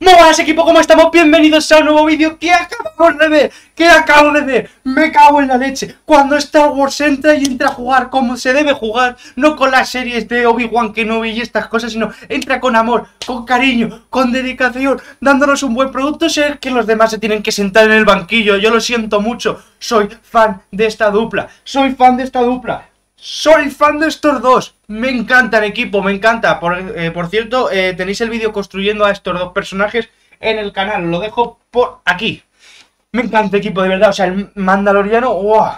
Muy buenas equipo, ¿cómo estamos? Bienvenidos a un nuevo vídeo que acabamos de ver, que acabo de ver, me cago en la leche Cuando Star Wars entra y entra a jugar como se debe jugar, no con las series de Obi-Wan Kenobi y estas cosas Sino entra con amor, con cariño, con dedicación, dándonos un buen producto Sé que los demás se tienen que sentar en el banquillo, yo lo siento mucho Soy fan de esta dupla, soy fan de esta dupla soy fan de estos dos. Me encanta el equipo, me encanta. Por, eh, cierto, eh, tenéis el vídeo construyendo a estos dos personajes en el canal. Lo dejo por aquí. Me encanta el equipo, de verdad. O sea, el Mandaloriano, ¡wow!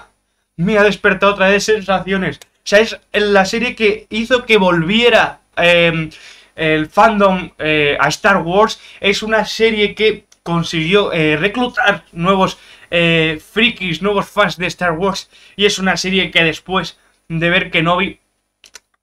Me ha despertado otra vez sensaciones. O sea, es la serie que hizo que volviera em, el fandom eh, a Star Wars. Es una serie que consiguió reclutar nuevos frikis, nuevos fans de Star Wars. Y es una serie que después de ver que Novi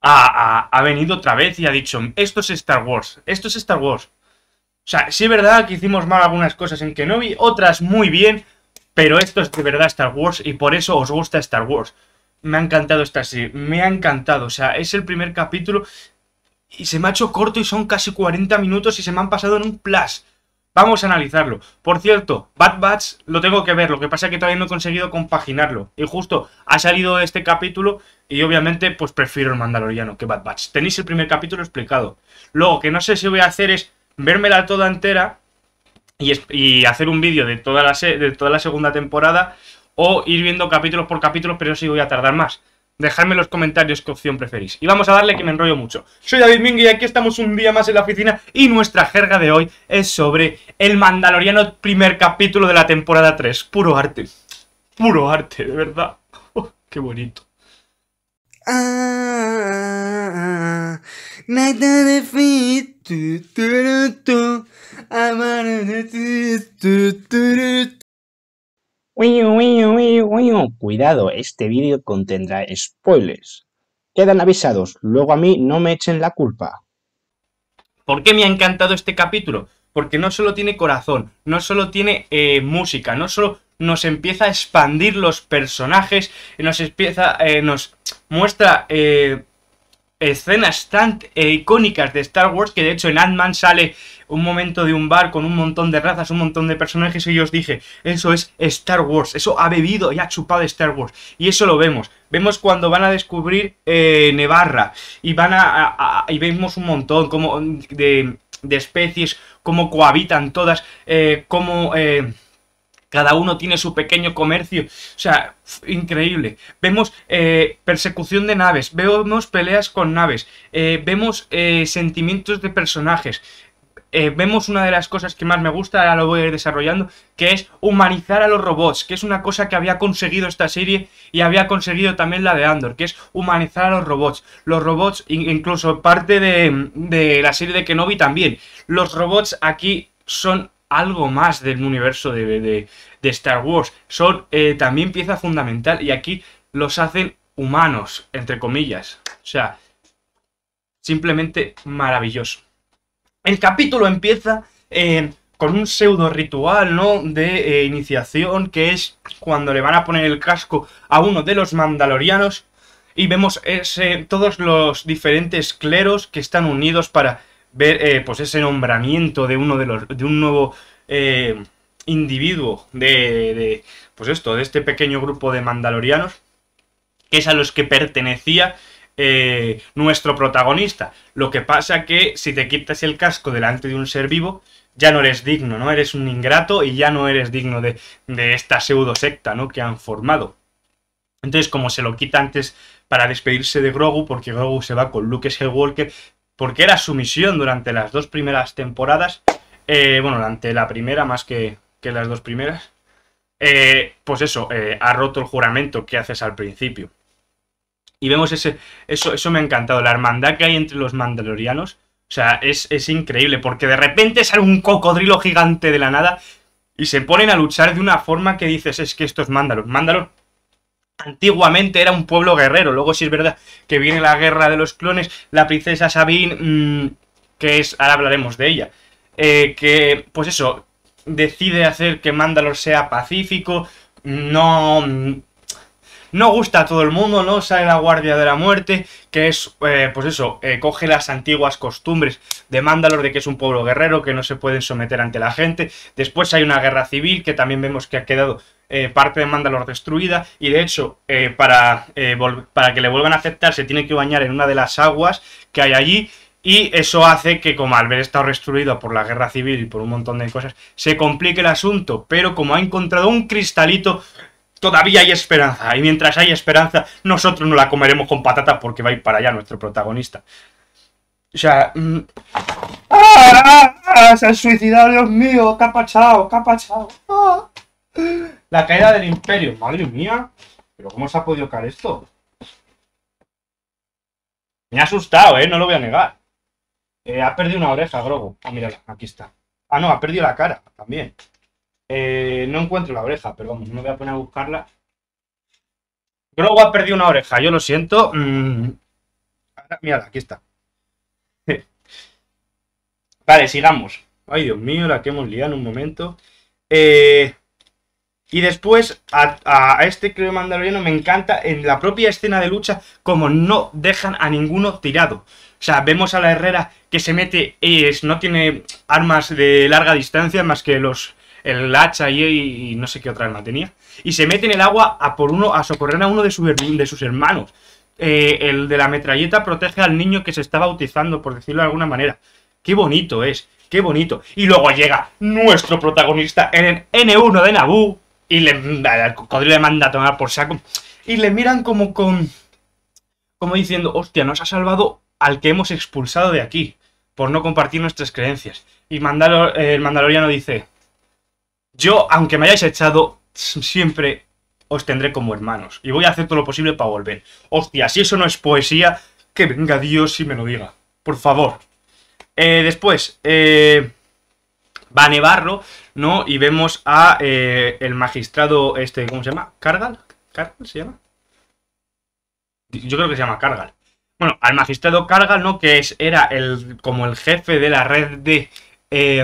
ha, ha, venido otra vez y ha dicho, esto es Star Wars, esto es Star Wars. O sea, sí es verdad que hicimos mal algunas cosas en Kenobi, otras muy bien, pero esto es de verdad Star Wars y por eso os gusta Star Wars. Me ha encantado esta serie, me ha encantado. O sea, es el primer capítulo y se me ha hecho corto y son casi 40 minutos y se me han pasado en un plus. Vamos a analizarlo. Por cierto, Bad Batch lo tengo que ver, lo que pasa es que todavía no he conseguido compaginarlo. Y justo ha salido este capítulo y obviamente pues prefiero el Mandaloriano que Bad Batch. Tenéis el primer capítulo explicado. Luego, que no sé si voy a hacer es vérmela toda entera y, hacer un vídeo de, toda la de toda la segunda temporada o ir viendo capítulos por capítulos, pero eso sí voy a tardar más. Dejadme en los comentarios qué opción preferís. Y vamos a darle que me enrollo mucho. Soy David Ming y aquí estamos un día más en la oficina y nuestra jerga de hoy es sobre el Mandaloriano primer capítulo de la temporada 3. Puro arte. Puro arte, de verdad. Oh, qué bonito. Ah, Cuidado, este vídeo contendrá spoilers. Quedan avisados, luego a mí no me echen la culpa. ¿Por qué me ha encantado este capítulo? Porque no solo tiene corazón, no solo tiene eh, música, no solo nos empieza a expandir los personajes, nos empieza, eh, nos muestra eh, escenas tan icónicas de Star Wars que de hecho en Ant-Man sale un momento de un bar con un montón de razas, un montón de personajes y yo os dije, eso es Star Wars, eso ha bebido y ha chupado Star Wars. Y eso lo vemos. Vemos cuando van a descubrir eh, Nevarra y van a, y vemos un montón como de, de especies, cómo cohabitan todas, como eh, cómo... Eh, cada uno tiene su pequeño comercio. O sea, increíble. Vemos persecución de naves, vemos peleas con naves, vemos sentimientos de personajes, eh, vemos una de las cosas que más me gusta, ahora lo voy a ir desarrollando, que es humanizar a los robots, que es una cosa que había conseguido esta serie y había conseguido también la de Andor, que es humanizar a los robots. Los robots, incluso parte de, la serie de Kenobi también, los robots aquí son algo más del universo de, Star Wars, son eh, también pieza fundamental y aquí los hacen humanos, entre comillas. O sea, simplemente maravilloso. El capítulo empieza eh, con un pseudo ritual, ¿no? De eh, iniciación, que es cuando le van a poner el casco a uno de los mandalorianos. Y vemos todos los diferentes cleros que están unidos para ver eh, pues ese nombramiento de uno de los. de un nuevo individuo de, de. Pues esto, de este pequeño grupo de mandalorianos. Que es a los que pertenecía eh, nuestro protagonista. Lo que pasa que si te quitas el casco delante de un ser vivo, ya no eres digno, ¿no? Eres un ingrato y ya no eres digno de, de esta pseudo secta, ¿no? Que han formado. Entonces, como se lo quita antes para despedirse de Grogu, porque Grogu se va con Luke Skywalker, porque era su misión durante las dos primeras temporadas, eh, bueno, durante la primera más que, las dos primeras, eh, pues eso, ha roto el juramento que haces al principio. Y vemos ese, eso, eso me ha encantado, la hermandad que hay entre los mandalorianos. O sea, es, es increíble, porque de repente sale un cocodrilo gigante de la nada y se ponen a luchar de una forma que dices, es que estos es Mandalor. antiguamente era un pueblo guerrero, luego si es verdad que viene la guerra de los clones, la princesa Sabine, mm, que es, ahora hablaremos de ella, eh, que pues eso, decide hacer que Mandalor sea pacífico, no mm, no gusta a todo el mundo, ¿no? Sale la Guardia de la Muerte, que es, eh, pues eso, eh, coge las antiguas costumbres de Mandalor de que es un pueblo guerrero, que no se pueden someter ante la gente. Después hay una guerra civil, que también vemos que ha quedado eh, parte de Mandalor destruida, y de hecho, para, para que le vuelvan a aceptar, se tiene que bañar en una de las aguas que hay allí. Y eso hace que, como al haber estado destruido por la guerra civil y por un montón de cosas, se complique el asunto. Pero como ha encontrado un cristalito todavía hay esperanza. Y mientras hay esperanza, nosotros no la comeremos con patata porque va a ir para allá nuestro protagonista. O sea... Mm. ¡Ah, Se ha suicidado, Dios mío. ¿Qué ha ah. La caída del imperio. Madre mía. ¿Pero cómo se ha podido caer esto? Me ha asustado, ¿eh? No lo voy a negar. Eh, ha perdido una oreja, Grogu. Ah, mira, aquí está. Ah, no, ha perdido la cara también. Eh, no encuentro la oreja, pero vamos, no me voy a poner a buscarla. Grogu ha perdido una oreja, yo lo siento. Mm. Mírala, aquí está. vale, sigamos. Ay, Dios mío, la que hemos liado en un momento. Eh, y después a, este creo mandaloriano me encanta en la propia escena de lucha como no dejan a ninguno tirado. O sea, vemos a la Herrera que se mete, es, no tiene armas de larga distancia más que los el hacha y, no sé qué otra arma tenía. Y se mete en el agua a por uno a socorrer a uno de, sus hermanos. Eh, el de la metralleta protege al niño que se está bautizando, por decirlo de alguna manera. Qué bonito es, qué bonito. Y luego llega nuestro protagonista en el N1 de Naboo y le, El cocodrilo le manda a tomar por saco. Y le miran como con... Como diciendo, hostia, nos ha salvado al que hemos expulsado de aquí por no compartir nuestras creencias. Y el mandaloriano dice, yo, aunque me hayáis echado, siempre os tendré como hermanos. Y voy a hacer todo lo posible para volver. Hostia, si eso no es poesía, que venga Dios y me lo diga. Por favor. Eh, después, eh, va a nevarlo, ¿no? Y vemos a eh, el magistrado, este, ¿cómo se llama? ¿Cargal? ¿Cargal se llama? Yo creo que se llama Cargal. Bueno, al magistrado Cargal, ¿no? Que es, era el, como el jefe de la red de eh,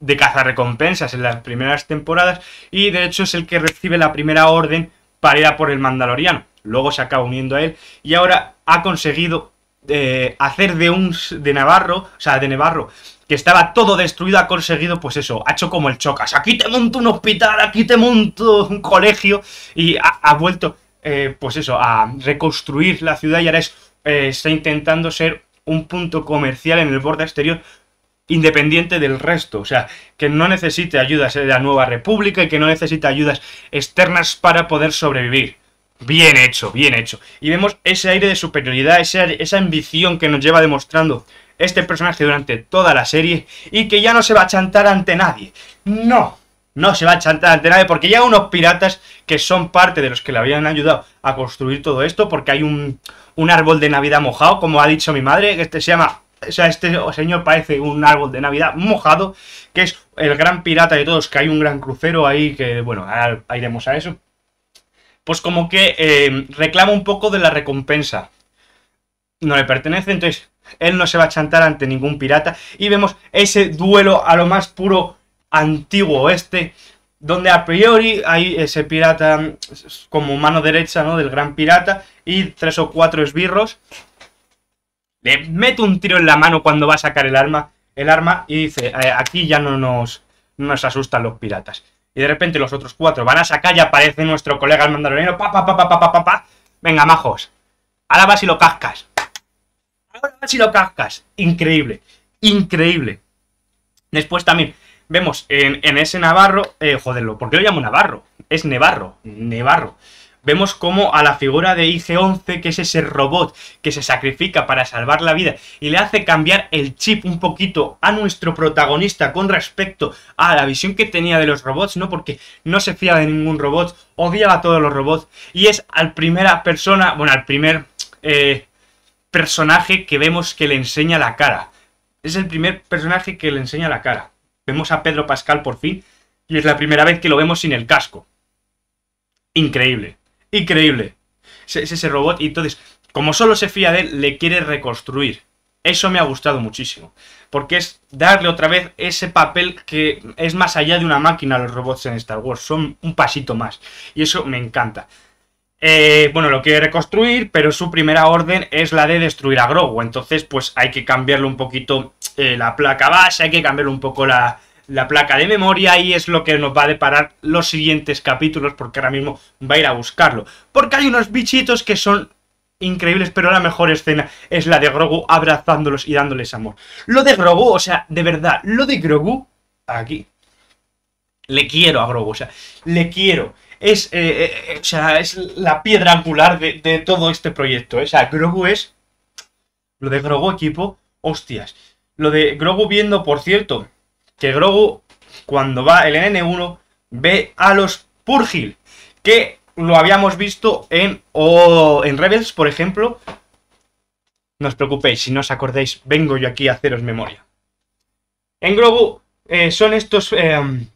de cazarrecompensas en las primeras temporadas y de hecho es el que recibe la primera orden para ir a por el mandaloriano. Luego se acaba uniendo a él y ahora ha conseguido eh, hacer de un de Navarro, o sea, de Navarro, que estaba todo destruido, ha conseguido, pues eso, ha hecho como el Chocas. Aquí te monto un hospital, aquí te monto un colegio y ha, vuelto, eh, pues eso, a reconstruir la ciudad y ahora eh, está intentando ser un punto comercial en el borde exterior independiente del resto, o sea, que no necesite ayudas de la nueva república y que no necesite ayudas externas para poder sobrevivir. Bien hecho, bien hecho. Y vemos ese aire de superioridad, esa ambición que nos lleva demostrando este personaje durante toda la serie y que ya no se va a chantar ante nadie. No, no se va a chantar ante nadie porque ya unos piratas que son parte de los que le habían ayudado a construir todo esto porque hay un, un árbol de Navidad mojado, como ha dicho mi madre, que este se llama o sea, este señor parece un árbol de Navidad mojado, que es el gran pirata de todos, que hay un gran crucero ahí, que bueno, ahora iremos a eso. Pues como que eh, reclama un poco de la recompensa. No le pertenece, entonces él no se va a chantar ante ningún pirata. Y vemos ese duelo a lo más puro antiguo este donde a priori hay ese pirata mm, como mano derecha ¿no? del gran pirata y tres o cuatro esbirros le mete un tiro en la mano cuando va a sacar el arma, el arma y dice, eh, aquí ya no nos, nos asustan los piratas. Y de repente los otros cuatro van a sacar y aparece nuestro colega el mandaronero. Pa, pa, pa, pa, pa, pa, pa, Venga, majos. Ahora vas y lo cascas. Ahora vas y lo cascas. Increíble. Increíble. Después también vemos en, ese Navarro... Eh, joderlo, ¿por qué lo llamo Navarro? Es Nevarro. Nevarro vemos como a la figura de IG-11, que es ese robot que se sacrifica para salvar la vida y le hace cambiar el chip un poquito a nuestro protagonista con respecto a la visión que tenía de los robots, ¿no? Porque no se fía de ningún robot, odiaba a todos los robots y es al primera persona, bueno, al primer eh, personaje que vemos que le enseña la cara. Es el primer personaje que le enseña la cara. Vemos a Pedro Pascal por fin y es la primera vez que lo vemos sin el casco. Increíble increíble. Es ese robot y entonces, como solo se fía de él, le quiere reconstruir. Eso me ha gustado muchísimo. Porque es darle otra vez ese papel que es más allá de una máquina a los robots en Star Wars. Son un pasito más. Y eso me encanta. Eh, bueno, lo quiere reconstruir, pero su primera orden es la de destruir a Grogu. Entonces, pues hay que cambiarle un poquito eh, la placa base, hay que cambiarle un poco la, la placa de memoria y es lo que nos va a deparar los siguientes capítulos porque ahora mismo va a ir a buscarlo. Porque hay unos bichitos que son increíbles, pero la mejor escena es la de Grogu abrazándolos y dándoles amor. Lo de Grogu, o sea, de verdad, lo de Grogu, aquí. Le quiero a Grogu, o sea, le quiero. Es, eh, eh, es la piedra angular de, todo este proyecto. Eh. O sea, Grogu es... Lo de Grogu equipo, hostias. Lo de Grogu viendo, por cierto, que Grogu, cuando va el N1, ve a los Purgil, que lo habíamos visto en, o en Rebels, por ejemplo. No os preocupéis, si no os acordáis, vengo yo aquí a haceros memoria. En Grogu eh, son estos, em,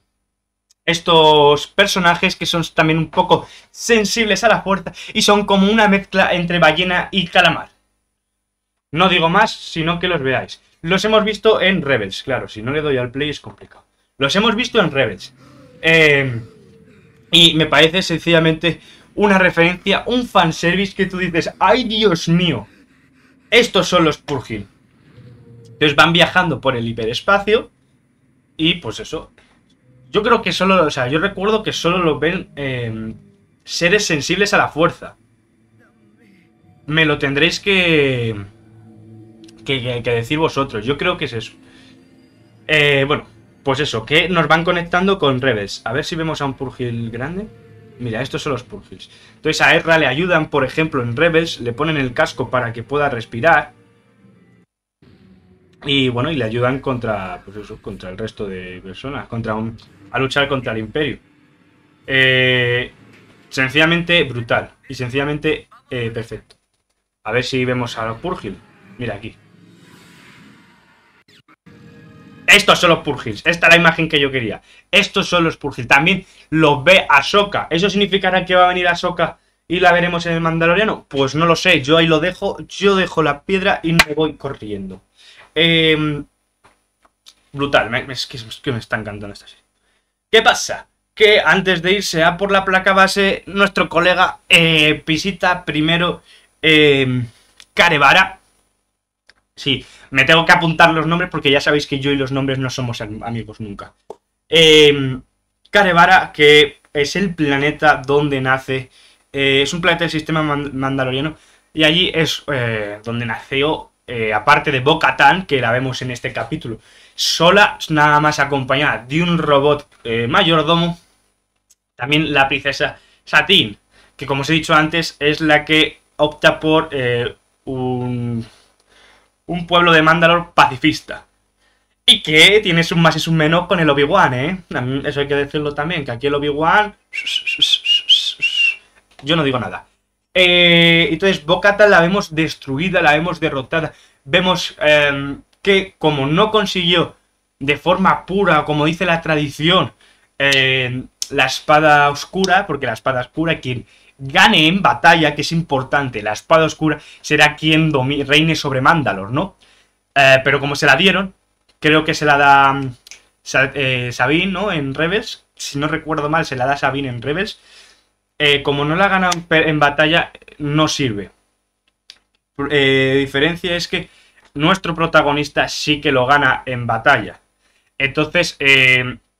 estos personajes que son también un poco sensibles a la fuerza y son como una mezcla entre ballena y calamar. No digo más, sino que los veáis los hemos visto en Rebels, claro, si no le doy al play es complicado. Los hemos visto en Rebels. Em, y me parece sencillamente una referencia, un fanservice que tú dices, ¡ay Dios mío! Estos son los Purgil. Entonces van viajando por el hiperespacio y pues eso. Yo creo que solo, o sea, yo recuerdo que solo los ven em, seres sensibles a la fuerza. Me lo tendréis que que, que, decir vosotros. Yo creo que es eso. Eh, bueno, pues eso, que nos van conectando con Rebels. A ver si vemos a un Purgil grande. Mira, estos son los Purgils. Entonces a Erra le ayudan, por ejemplo, en Rebels, le ponen el casco para que pueda respirar. Y bueno, y le ayudan contra, pues contra el resto de personas, contra a luchar contra el imperio. Eh, sencillamente brutal y sencillamente eh, perfecto. A ver si vemos a Purgil. Mira aquí. Estos son los Purgils. Esta es la imagen que yo quería. Estos son los Purgils. También los ve Ahsoka. ¿Eso significará que va a venir a Ahsoka y la veremos en el Mandaloriano? Pues no lo sé. Yo ahí lo dejo. Yo dejo la piedra y me voy corriendo. Em, brutal. Es que, me están cantando esta serie. ¿Qué pasa? Que antes de irse a por la placa base, nuestro colega eh, visita primero em, Carevara. Sí, me tengo que apuntar los nombres porque ya sabéis que yo y los nombres no somos amigos nunca. Eh, em, Carevara, que es el planeta donde nace. Eh, es un planeta del sistema mandaloriano. Y allí es eh, donde nació, eh, aparte de bo que la vemos en este capítulo. Sola, nada más acompañada de un robot mayordomo. También la princesa Satin. que como os he dicho antes, es la que opta por un un pueblo de Mandalor pacifista. Y que tiene un más y un menos con el Obi-Wan, ¿eh? Eso hay que decirlo también, que aquí el Obi-Wan... Yo no digo nada. Eh, entonces, Bocata la vemos destruida, la vemos derrotada. Vemos eh, que como no consiguió de forma pura, como dice la tradición, eh, la espada oscura, porque la espada oscura, quien gane en batalla, que es importante, la espada oscura será quien reine sobre Mandalor, ¿no? Eh, pero como se la dieron, creo que se la da mm, eh, Sabine, ¿no? En Rebels, si no recuerdo mal, se la da Sabine en Rebels. Eh, como no la gana en batalla, no sirve. diferencia es que nuestro protagonista sí que lo gana en batalla. Entonces,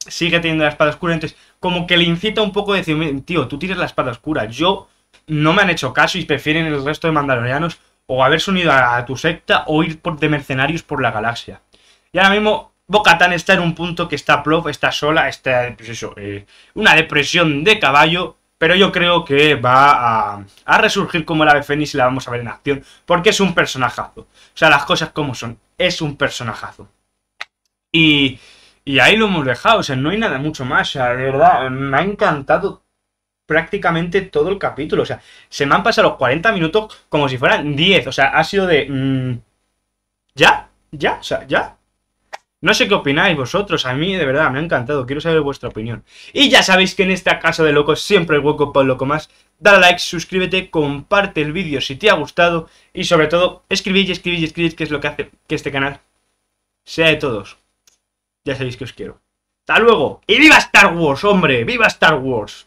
sigue teniendo la espada oscura. Entonces, como que le incita un poco a decir, tío, tú tienes la espada oscura. Yo no me han hecho caso y prefieren el resto de mandalorianos o haberse unido a, tu secta o ir por, de mercenarios por la galaxia. Y ahora mismo Bocatan está en un punto que está plof, está sola, está pues eso, eh, una depresión de caballo. Pero yo creo que va a, resurgir como la ave fénix y la vamos a ver en acción. Porque es un personajazo. O sea, las cosas como son. Es un personajazo. Y, y ahí lo hemos dejado, o sea, no hay nada mucho más, o sea, de verdad, me ha encantado prácticamente todo el capítulo, o sea, se me han pasado los 40 minutos como si fueran 10, o sea, ha sido de... Mm, ¿Ya? ¿Ya? O sea, ¿ya? No sé qué opináis vosotros, a mí de verdad me ha encantado, quiero saber vuestra opinión. Y ya sabéis que en esta casa de locos siempre el hueco para loco más. Dale like, suscríbete, comparte el vídeo si te ha gustado y sobre todo escribid y escribid escribid que es lo que hace que este canal sea de todos. Ya sabéis que os quiero. ¡Hasta luego! ¡Y viva Star Wars, hombre! ¡Viva Star Wars!